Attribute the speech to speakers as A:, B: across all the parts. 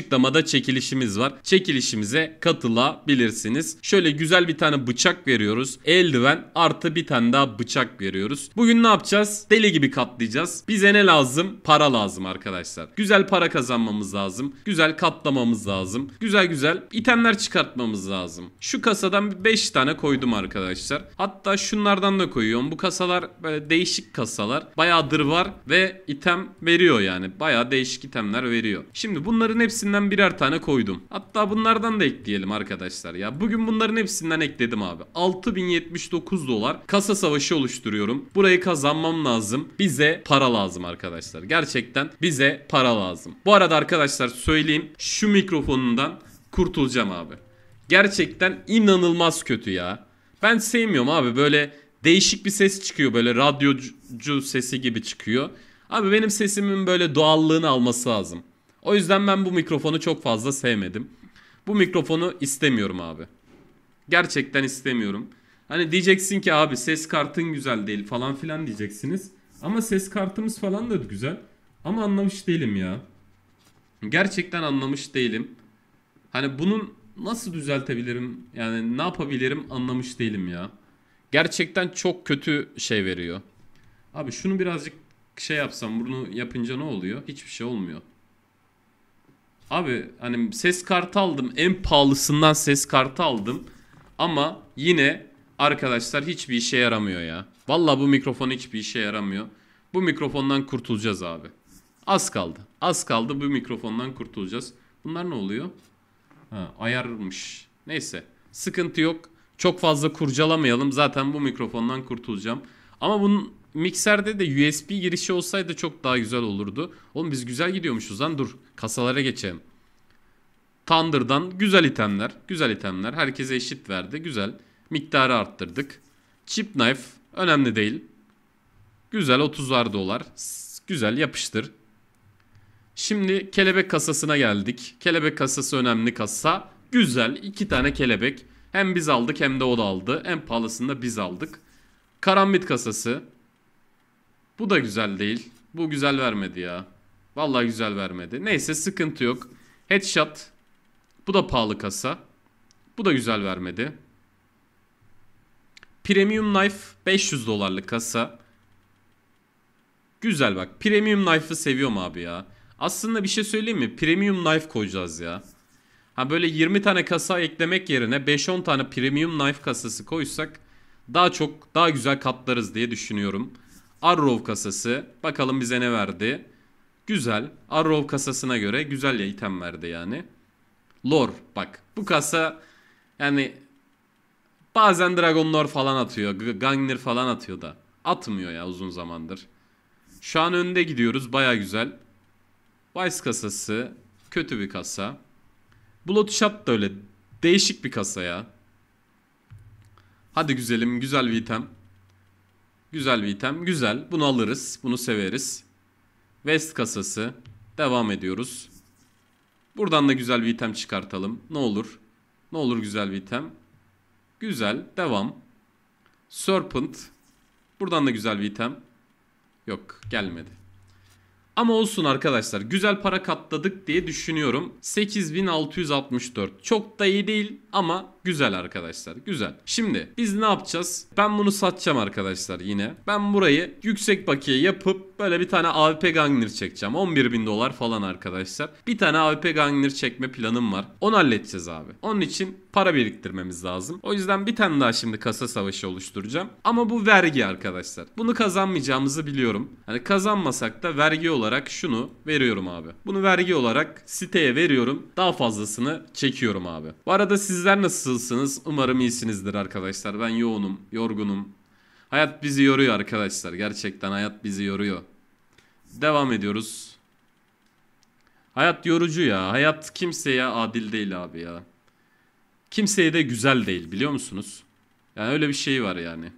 A: açıklamada çekilişimiz var. Çekilişimize katılabilirsiniz. Şöyle güzel bir tane bıçak veriyoruz. Eldiven artı bir tane daha bıçak veriyoruz. Bugün ne yapacağız? Deli gibi katlayacağız. Bize ne lazım? Para lazım arkadaşlar. Güzel para kazanmamız lazım. Güzel katlamamız lazım. Güzel güzel itemler çıkartmamız lazım. Şu kasadan 5 tane koydum arkadaşlar. Hatta şunlardan da koyuyorum. Bu kasalar böyle değişik kasalar. Bayağıdır var ve item veriyor yani. Bayağı değişik itemler veriyor. Şimdi bunların hepsini hepsinden birer tane koydum. Hatta bunlardan da ekleyelim arkadaşlar ya. Bugün bunların hepsinden ekledim abi. 6079 dolar kasa savaşı oluşturuyorum. Burayı kazanmam lazım. Bize para lazım arkadaşlar. Gerçekten bize para lazım. Bu arada arkadaşlar söyleyeyim şu mikrofonundan kurtulacağım abi. Gerçekten inanılmaz kötü ya. Ben sevmiyorum abi böyle değişik bir ses çıkıyor böyle radyocu sesi gibi çıkıyor. Abi benim sesimin böyle doğallığını alması lazım. O yüzden ben bu mikrofonu çok fazla sevmedim. Bu mikrofonu istemiyorum abi. Gerçekten istemiyorum. Hani diyeceksin ki abi ses kartın güzel değil falan filan diyeceksiniz. Ama ses kartımız falan da güzel. Ama anlamış değilim ya. Gerçekten anlamış değilim. Hani bunun nasıl düzeltebilirim? Yani ne yapabilirim anlamış değilim ya. Gerçekten çok kötü şey veriyor. Abi şunu birazcık şey yapsam bunu yapınca ne oluyor? Hiçbir şey olmuyor. Abi hani ses kartı aldım. En pahalısından ses kartı aldım. Ama yine arkadaşlar hiçbir işe yaramıyor ya. Valla bu mikrofon hiçbir işe yaramıyor. Bu mikrofondan kurtulacağız abi. Az kaldı. Az kaldı bu mikrofondan kurtulacağız. Bunlar ne oluyor? Ha, ayarmış. Neyse. Sıkıntı yok. Çok fazla kurcalamayalım. Zaten bu mikrofondan kurtulacağım. Ama bunun mikserde de USB girişi olsaydı çok daha güzel olurdu. Oğlum biz güzel gidiyormuşuz lan dur kasalara geçelim. Thunder'dan güzel itemler. Güzel itemler. Herkese eşit verdi. Güzel. Miktarı arttırdık. Chip knife önemli değil. Güzel 30'ar dolar. Güzel yapıştır. Şimdi kelebek kasasına geldik. Kelebek kasası önemli kasa. Güzel iki tane kelebek. Hem biz aldık hem de o da aldı. En pahalısını da biz aldık. Karambit kasası. Bu da güzel değil. Bu güzel vermedi ya. Vallahi güzel vermedi. Neyse sıkıntı yok. Headshot. Bu da pahalı kasa. Bu da güzel vermedi. Premium Knife 500 dolarlık kasa. Güzel bak. Premium Knife'ı seviyorum abi ya. Aslında bir şey söyleyeyim mi? Premium Knife koyacağız ya. Ha böyle 20 tane kasa eklemek yerine 5-10 tane Premium Knife kasası koysak daha çok daha güzel katlarız diye düşünüyorum. Arrow kasası. Bakalım bize ne verdi. Güzel. Arrow kasasına göre güzel ya item verdi yani. Lore. Bak bu kasa yani bazen Dragon Lore falan atıyor. Gangnir falan atıyor da. Atmıyor ya uzun zamandır. Şu an önde gidiyoruz. Baya güzel. Vice kasası. Kötü bir kasa. Bloodshot da öyle. Değişik bir kasa ya. Hadi güzelim. Güzel bir item. Güzel bir item. Güzel. Bunu alırız. Bunu severiz. West kasası. Devam ediyoruz. Buradan da güzel bir item çıkartalım. Ne olur. Ne olur güzel bir item. Güzel. Devam. Serpent. Buradan da güzel bir item. Yok gelmedi. Ama olsun arkadaşlar güzel para katladık diye düşünüyorum. 8664 çok da iyi değil ama Güzel arkadaşlar güzel. Şimdi biz ne yapacağız? Ben bunu satacağım arkadaşlar yine. Ben burayı yüksek bakiye yapıp böyle bir tane AWP Gangner çekeceğim. 11 bin dolar falan arkadaşlar. Bir tane AWP Gangner çekme planım var. Onu halledeceğiz abi. Onun için para biriktirmemiz lazım. O yüzden bir tane daha şimdi kasa savaşı oluşturacağım. Ama bu vergi arkadaşlar. Bunu kazanmayacağımızı biliyorum. Hani kazanmasak da vergi olarak şunu veriyorum abi. Bunu vergi olarak siteye veriyorum. Daha fazlasını çekiyorum abi. Bu arada sizler nasıl Nasılsınız? Umarım iyisinizdir arkadaşlar. Ben yoğunum, yorgunum. Hayat bizi yoruyor arkadaşlar. Gerçekten hayat bizi yoruyor. Devam ediyoruz. Hayat yorucu ya. Hayat kimseye adil değil abi ya. Kimseye de güzel değil biliyor musunuz? Yani öyle bir şey var yani.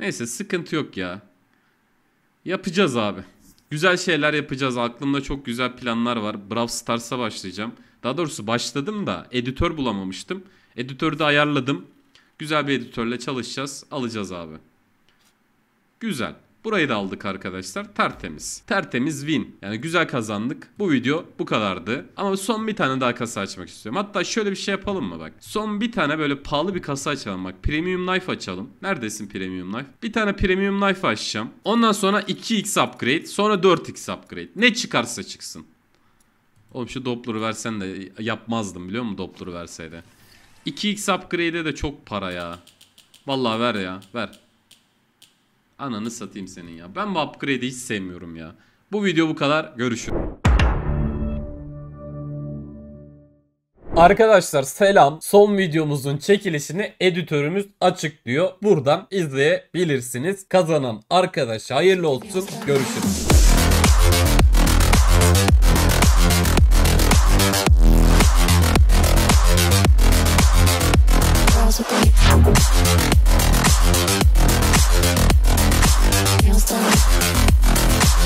A: Neyse sıkıntı yok ya. Yapacağız abi. Güzel şeyler yapacağız. Aklımda çok güzel planlar var. Brawl Stars'a başlayacağım. Daha doğrusu başladım da editör bulamamıştım. Editörü de ayarladım. Güzel bir editörle çalışacağız. Alacağız abi. Güzel. Burayı da aldık arkadaşlar. Tertemiz. Tertemiz win. Yani güzel kazandık. Bu video bu kadardı. Ama son bir tane daha kasa açmak istiyorum. Hatta şöyle bir şey yapalım mı bak. Son bir tane böyle pahalı bir kasa açalım bak. Premium knife açalım. Neredesin premium knife? Bir tane premium knife açacağım. Ondan sonra 2x upgrade. Sonra 4x upgrade. Ne çıkarsa çıksın. Oğlum şu Doppler'ı versen de yapmazdım biliyor musun Doppler'ı verseydi. 2x upgrade'e de çok para ya. Vallahi ver ya ver. Ananı satayım senin ya. Ben bu upgrade'i hiç sevmiyorum ya. Bu video bu kadar. Görüşürüz. Arkadaşlar selam. Son videomuzun çekilişini editörümüz açıklıyor. Buradan izleyebilirsiniz. Kazanan arkadaş. hayırlı olsun. Görüşürüz.